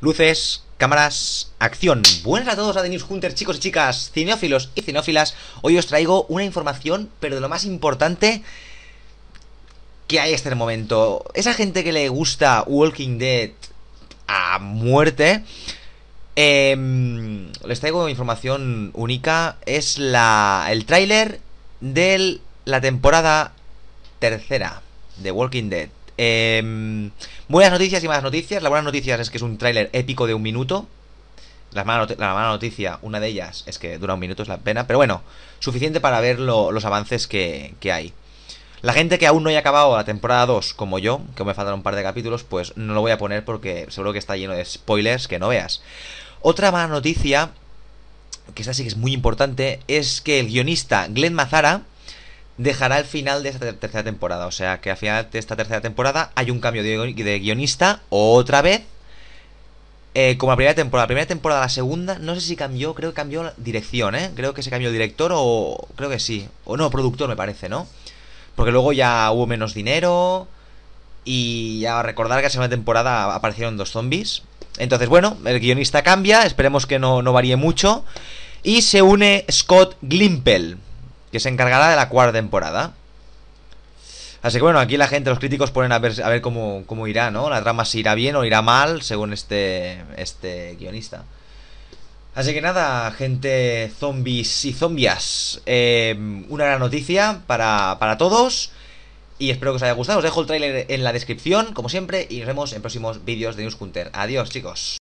Luces, cámaras, acción. Buenas a todos a News Hunter, chicos y chicas, cineófilos y cineófilas Hoy os traigo una información, pero de lo más importante que hay hasta el momento. Esa gente que le gusta Walking Dead a muerte, em, les traigo información única. Es la, el tráiler de la temporada tercera de Walking Dead. Em, buenas noticias y malas noticias. La buena noticia es que es un tráiler épico de un minuto. La mala, la mala, noticia, una de ellas, es que dura un minuto, es la pena. Pero bueno, suficiente para ver los avances que, hay. La gente que aún no haya acabado la temporada 2, como yo, que me faltan un par de capítulos, pues no lo voy a poner porque seguro que está lleno de spoilers que no veas. Otra mala noticia, que esta sí que es muy importante, es que el guionista Glenn Mazara dejará el final de esta tercera temporada. O sea que al final de esta tercera temporada hay un cambio de guionista otra vez. Eh, como la primera temporada, la primera temporada, la segunda, no sé si cambió, creo que cambió dirección, ¿eh? Creo que se cambió el director o... Creo que sí. O no, productor me parece, ¿no? Porque luego ya hubo menos dinero. Y ya recordar que la segunda temporada aparecieron dos zombies. Entonces, bueno, el guionista cambia, esperemos que no, no varíe mucho. Y se une Scott Glimpel que se encargará de la cuarta temporada. Así que bueno, aquí la gente, los críticos ponen a ver, a ver cómo, irá, ¿no? La trama si irá bien o irá mal, según este, este guionista. Así que nada, gente zombies y zombias, em, una gran noticia para, para todos y espero que os haya gustado. Os dejo el trailer en la descripción, como siempre, y nos vemos en próximos vídeos de News Hunter. Adiós, chicos.